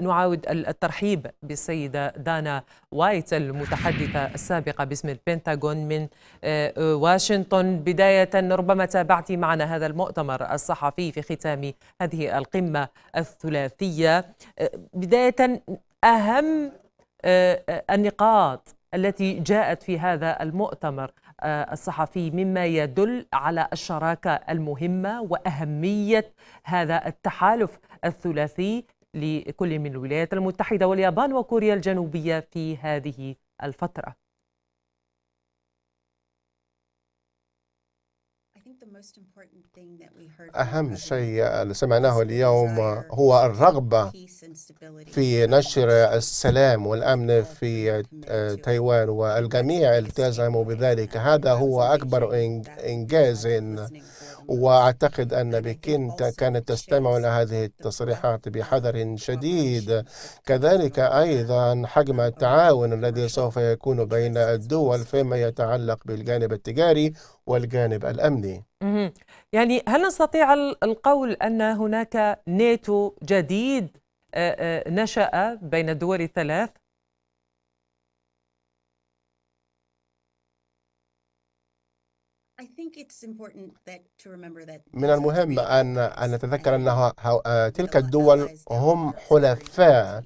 نعاود الترحيب بالسيدة دانا وايت المتحدثة السابقة باسم البنتاغون من آه، آه، واشنطن بداية ربما تابعتي معنا هذا المؤتمر الصحفي في ختام هذه القمة الثلاثية آه، بداية أهم النقاط التي جاءت في هذا المؤتمر الصحفي مما يدل على الشراكه المهمه واهميه هذا التحالف الثلاثي لكل من الولايات المتحدة واليابان وكوريا الجنوبية في هذه الفترة أهم شيء سمعناه اليوم هو الرغبة في نشر السلام والأمن في تايوان والجميع التزموا بذلك هذا هو أكبر إنجاز وأعتقد ان بكين كانت تستمع إلى هذه التصريحات بحذر شديد كذلك أيضا حجم التعاون الذي سوف يكون بين الدول فيما يتعلق بالجانب التجاري والجانب الأمني يعني هل نستطيع القول أن هناك ناتو جديد آه، آه، نشأ بين الدول الثلاث؟ من المهم أن نتذكر أن آه، تلك الدول هم حلفاء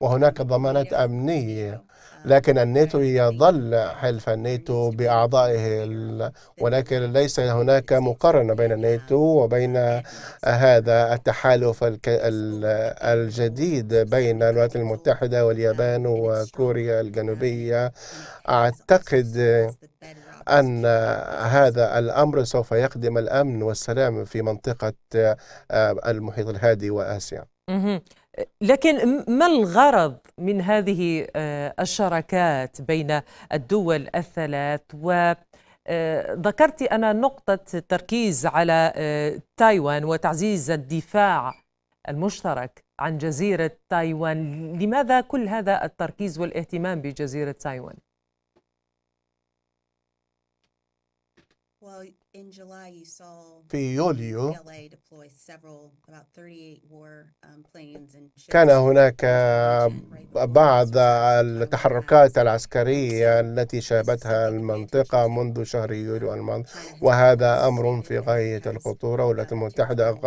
وهناك ضمانات أمنية um, لكن الناتو يظل حلف الناتو بأعضائه ولكن ليس هناك مقارنة بين الناتو وبين هذا التحالف الجديد بين الولايات المتحدة واليابان وكوريا الجنوبية أعتقد أن هذا الأمر سوف يخدم الأمن والسلام في منطقة آه، المحيط الهادي وآسيا لكن ما الغرض من هذه آه، الشراكات بين الدول الثلاث و آه، ذكرت أنا نقطة التركيز على تايوان وتعزيز الدفاع المشترك عن جزيرة تايوان لماذا كل هذا التركيز والاهتمام بجزيرة تايوان؟ في يوليو um, كان هناك بعض التحركات العسكرية التي شابتها المنطقة منذ شهر يوليو um, الماضي وهذا أمر في غاية الخطورة والولايات المتحدة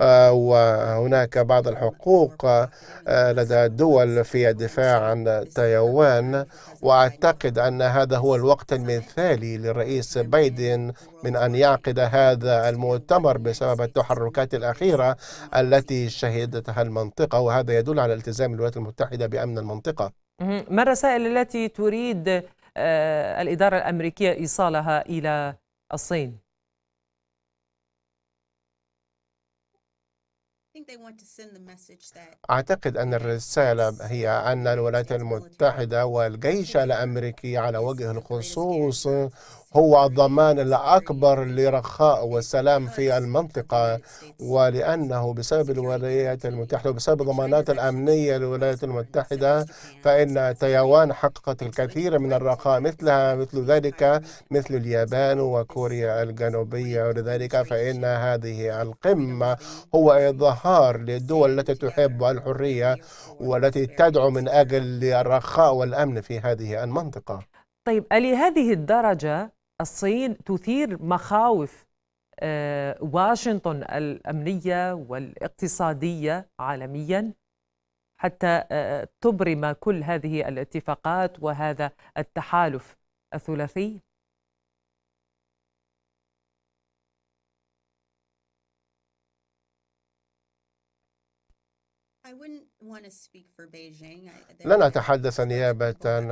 آه، وهناك بعض الحقوق آه، لدى الدول في الدفاع عن تايوان وأعتقد أن هذا هو الوقت المثالي للرئيس بايدن من أن يعقد هذا المؤتمر بسبب التحركات الأخيرة التي شهدتها المنطقة وهذا يدل على التزام الولايات المتحدة بأمن المنطقة ما الرسائل التي تريد آه، الإدارة الأمريكية إيصالها إلى الصين؟ أعتقد أن الرسالة هي أن الولايات المتحدة والجيش الأمريكي على وجه الخصوص هو الضمان الأكبر لرخاء والسلام في المنطقة ولأنه بسبب الولايات المتحدة وبسبب الضمانات الأمنية للولايات المتحدة فإن تايوان حققت الكثير من الرخاء مثلها مثل ذلك مثل اليابان وكوريا الجنوبية ولذلك فإن هذه القمة هو إظهار للدول التي تحب الحرية والتي تدعو من أجل الرخاء والأمن في هذه المنطقة طيب ألي هذه الدرجة الصين تثير مخاوف آه، واشنطن الامنيه والاقتصاديه عالميا حتى آه، آه، تبرم كل هذه الاتفاقات وهذا التحالف الثلاثي لن أتحدث نيابة عن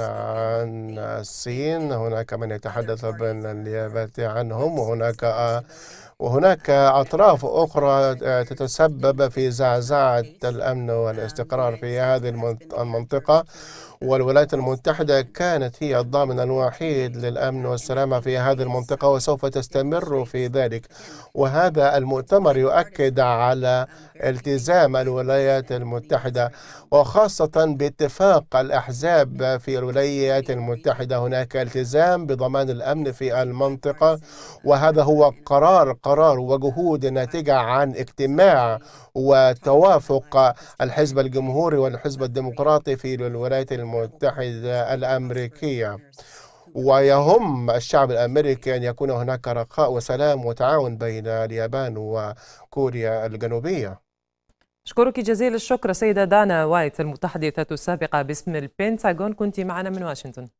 الصين هناك من يتحدث بالنيابة عنهم وهناك آه، وهناك أطراف أخرى آه، تتسبب في زعزعة الأمن والاستقرار في هذه المنطقة والولايات المتحدة كانت هي الضامن الوحيد للأمن والسلامة في هذه المنطقة وسوف تستمر في ذلك وهذا المؤتمر يؤكد على التزام الولايات المتحدة وخاصة باتفاق الأحزاب في الولايات المتحدة هناك التزام بضمان الأمن في المنطقة وهذا هو قرار قرار وجهود ناتجة عن اجتماع وتوافق الحزب الجمهوري والحزب الديمقراطي في الولايات المتحدة الأمريكية ويهم الشعب الامريكي ان يكون هناك رخاء وسلام وتعاون بين اليابان وكوريا الجنوبيه. اشكرك جزيل الشكر سيده دانا وايت المتحدثه السابقه باسم البنتاغون كنت معنا من واشنطن.